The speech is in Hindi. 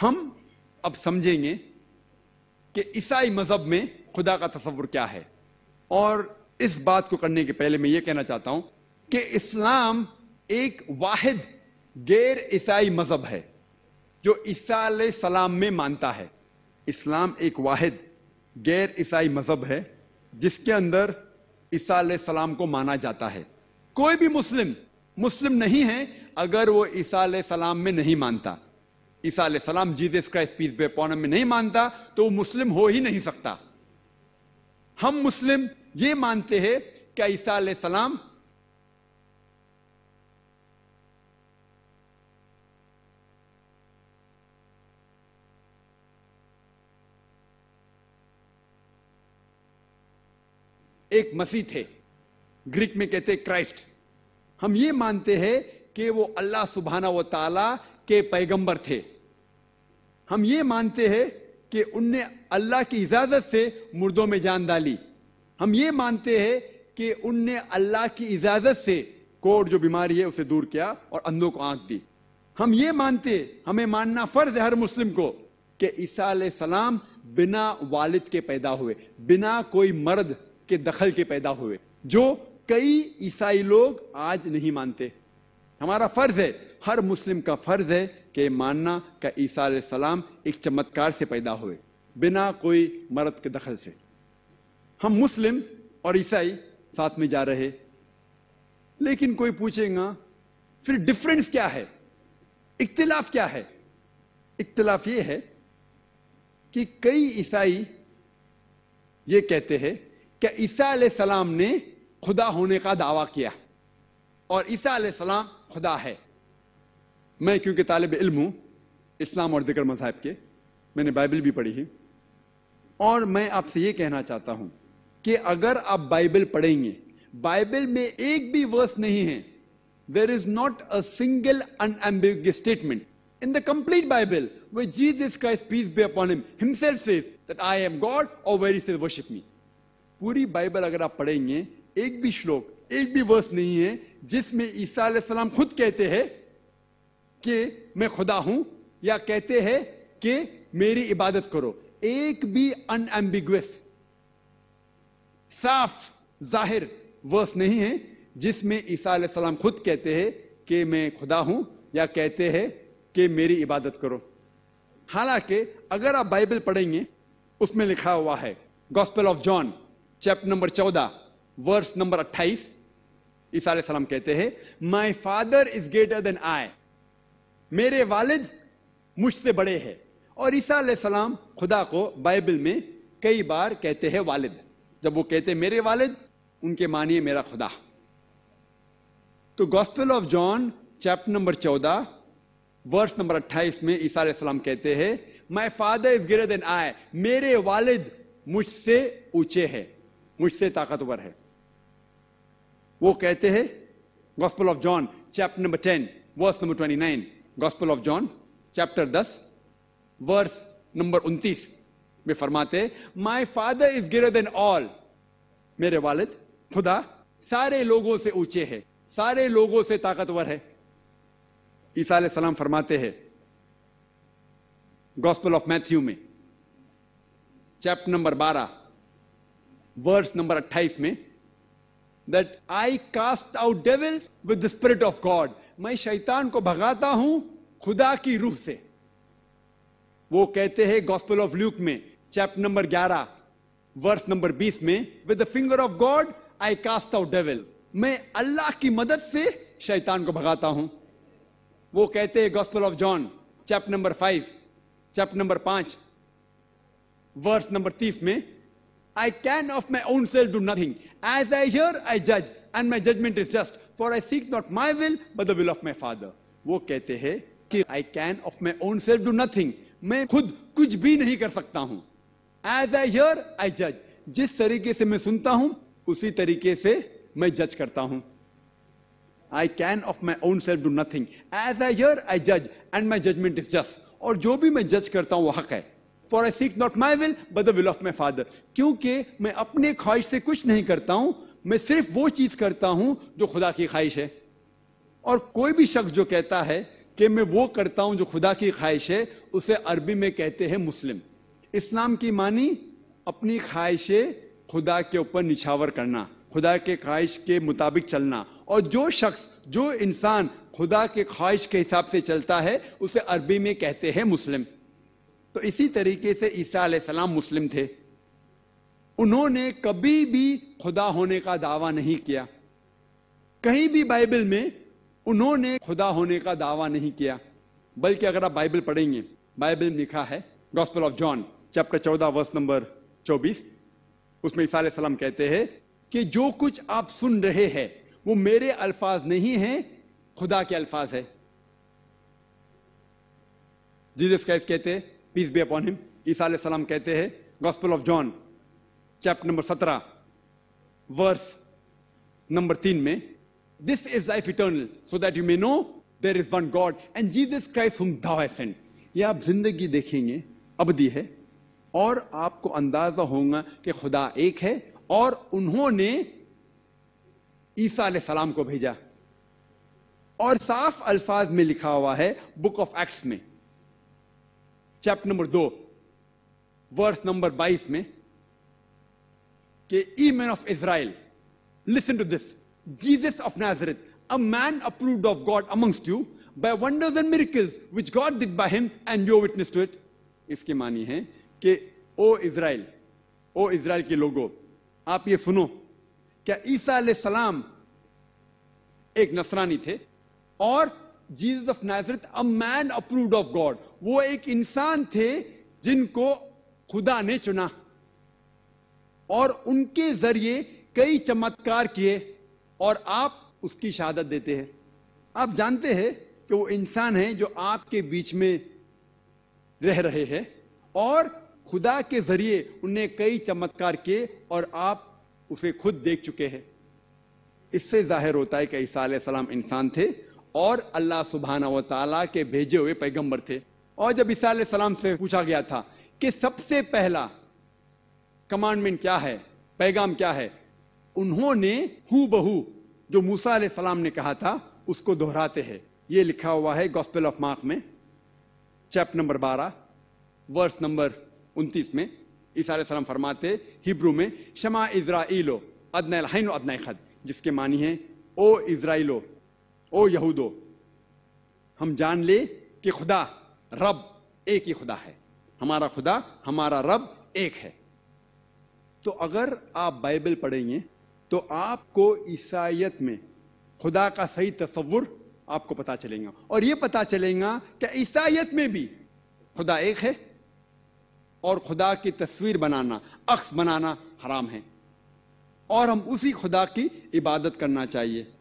हम अब समझेंगे कि ईसाई मजहब में खुदा का तस्वुर क्या है और इस बात को करने के पहले मैं ये कहना चाहता हूं कि इस्लाम एक वाहिद गैर ईसाई मजहब है जो ईसा सलाम में मानता है इस्लाम एक वाहिद गैर ईसाई मजहब है जिसके अंदर ईसा सलाम को माना जाता है कोई भी मुस्लिम मुस्लिम नहीं है अगर वो ईसा सलाम में नहीं मानता ईसा सलाम जीजस क्राइस्ट पीस बे पौन में नहीं मानता तो वो मुस्लिम हो ही नहीं सकता हम मुस्लिम ये मानते हैं क्या ईसा सलाम एक मसीह थे ग्रीक में कहते क्राइस्ट हम ये मानते हैं कि वो अल्लाह सुबहाना व ताला के पैगंबर थे हम ये मानते हैं कि उनने अल्लाह की इजाजत से मुर्दों में जान डाली हम ये मानते हैं कि उनने अल्लाह की इजाजत से कोर जो बीमारी है उसे दूर किया और अंधों को आंख दी हम ये मानते हमें मानना फर्ज है हर मुस्लिम को कि ईसा सलाम बिना वालिद के पैदा हुए बिना कोई मर्द के दखल के पैदा हुए जो कई ईसाई लोग आज नहीं मानते हमारा फर्ज है हर मुस्लिम का फ़र्ज़ है कि मानना का ईसा सलाम एक चमत्कार से पैदा हुए बिना कोई मर्द के दखल से हम मुस्लिम और ईसाई साथ में जा रहे लेकिन कोई पूछेगा फिर डिफरेंस क्या है इख्तलाफ क्या है इख्तलाफ ये है कि कई ईसाई ये कहते हैं कि ईसा सलाम ने खुदा होने का दावा किया और ईसा सलाम खुदा है मैं क्योंकि तालब इल्म हूं इस्लाम और जिक्र मजाब के मैंने बाइबल भी पढ़ी है और मैं आपसे यह कहना चाहता हूं कि अगर आप बाइबल पढ़ेंगे बाइबल में एक भी वर्स नहीं है there is not a single unambiguous statement in the complete Bible where Jesus Christ peace be upon him himself says that I am God और वेर इज वर्शिप मी पूरी बाइबल अगर आप पढ़ेंगे एक भी श्लोक एक भी वर्स नहीं है जिसमें ईसा सलाम खुद कहते हैं कि मैं खुदा हूं या कहते हैं कि मेरी इबादत करो एक भी अनएम्बिगुअस साफ जाहिर वर्स नहीं है जिसमें ईसा सलाम खुद कहते हैं कि मैं खुदा हूं या कहते हैं कि मेरी इबादत करो हालांकि अगर आप बाइबल पढ़ेंगे उसमें लिखा हुआ है gospel of John chapter number चौदह वर्स नंबर अट्ठाईस ईसा सलाम कहते हैं my father is greater than I मेरे वालिद मुझसे बड़े हैं और ईसा सलाम खुदा को बाइबल में कई बार कहते हैं वालिद जब वो कहते हैं मेरे वालिद उनके मानिए मेरा खुदा तो Gospel of John chapter number चौदह वर्स नंबर अट्ठाईस में ईसा सलाम कहते हैं my father is greater than I मेरे वालिद मुझसे ऊंचे है मुझसे ताकतवर है वो कहते हैं gospel of John chapter number ten verse number twenty nine Gospel of John chapter 10 verse number 29 में फरमाते my father is greater than all मेरे वालिद खुदा सारे लोगों से ऊंचे है सारे लोगों से ताकतवर है ईसा सलाम फरमाते हैं गॉस्पल ऑफ मैथ्यू में चैप्टर नंबर 12 वर्स नंबर 28 में that I cast out devils with the spirit of God मैं शैतान को भगाता हूं खुदा की रूह से वो कहते हैं गॉस्पल ऑफ ल्यूक में चैप्टर नंबर 11 वर्स नंबर 20 में with the finger of God I cast out devils मैं अल्लाह की मदद से शैतान को भगाता हूं वो कहते हैं gospel of John chapter number 5 chapter number 5 verse number 30 में I can of my own self do nothing. As I hear, I judge, and my judgment is just. For I seek not my will, but the will of my Father. वो कहते हैं कि I can of my own self do nothing. मैं खुद कुछ भी नहीं कर सकता हूँ. As I hear, I judge. जिस तरीके से मैं सुनता हूँ, उसी तरीके से मैं जज करता हूँ. I can of my own self do nothing. As I hear, I judge, and my judgment is just. और जो भी मैं जज करता हूँ, वो हक है for I seek not my will but the will of my father क्योंकि मैं अपने ख्वाहिश से कुछ नहीं करता हूं मैं सिर्फ वो चीज करता हूं जो खुदा की ख्वाहिश है और कोई भी शख्स जो कहता है कि मैं वो करता हूं जो खुदा की ख्वाहिश है उसे अरबी में कहते हैं मुस्लिम इस्लाम की मानी अपनी ख्वाहिशें खुदा के ऊपर निछावर करना खुदा के ख्वाहिश के मुताबिक चलना और जो शख्स जो इंसान खुदा के ख्वाहिश के हिसाब से चलता है उसे अरबी में कहते हैं मुस्लिम तो इसी तरीके से ईसा सलाम मुस्लिम थे उन्होंने कभी भी खुदा होने का दावा नहीं किया कहीं भी बाइबल में उन्होंने खुदा होने का दावा नहीं किया बल्कि अगर आप बाइबल पढ़ेंगे बाइबल में लिखा है गॉस्पल ऑफ जॉन चैप्टर चौदह वर्स नंबर चौबीस उसमें ईसा सलाम कहते हैं कि जो कुछ आप सुन रहे हैं वो मेरे अल्फाज नहीं है खुदा के अल्फाज है जीजस कैसे कहते हैं पीस बी अपॉन हिम ईसा सलाम कहते हैं gospel of John chapter number सत्रह वर्स नंबर तीन में this is life eternal so that you may know there is one God and Jesus Christ whom sent ये आप जिंदगी देखेंगे दी है और आपको अंदाजा होगा कि खुदा एक है और उन्होंने ईसा सलाम को भेजा और साफ अल्फाज में लिखा हुआ है बुक ऑफ एक्ट्स में चैप्टर नंबर दो वर्स नंबर बाईस में कि ye man of Israel listen to this Jesus of Nazareth a man approved of God amongst you by wonders and miracles which God did by him and you witness to it इसके मानी है कि ओ इसराइल ओ इसराइल के लोगों आप ये सुनो क्या ईसा सलाम एक नसरानी थे और Jesus of Nazareth a man approved of God वो एक इंसान थे जिनको खुदा ने चुना और उनके जरिए कई चमत्कार किए और आप उसकी शहादत देते हैं आप जानते हैं कि वो इंसान है जो आपके बीच में रह रहे हैं और खुदा के जरिए उन्हें कई चमत्कार किए और आप उसे खुद देख चुके हैं इससे जाहिर होता है कि ईसा सलाम इंसान थे और अल्लाह सुबहाना व के भेजे हुए पैगंबर थे और जब ईसा सलाम से पूछा गया था कि सबसे पहला कमांडमेंट क्या है पैगाम क्या है उन्होंने हु बहू जो मूसा सलाम ने कहा था उसको दोहराते हैं ये लिखा हुआ है गॉस्पेल ऑफ मार्क में चैप्टर नंबर 12 वर्स नंबर 29 में ईसा सलाम फरमाते हिब्रू में शमा इजराइलो अदनैल हन खद जिसके मानी है ओ इसराइलो ओ यहूदो हम जान ले कि खुदा रब एक ही खुदा है हमारा खुदा हमारा रब एक है तो अगर आप बाइबल पढ़ेंगे तो आपको ईसाइत में खुदा का सही तस्वुर आपको पता चलेगा और यह पता चलेगा कि ईसाइत में भी खुदा एक है और खुदा की तस्वीर बनाना अक्स बनाना हराम है और हम उसी खुदा की इबादत करना चाहिए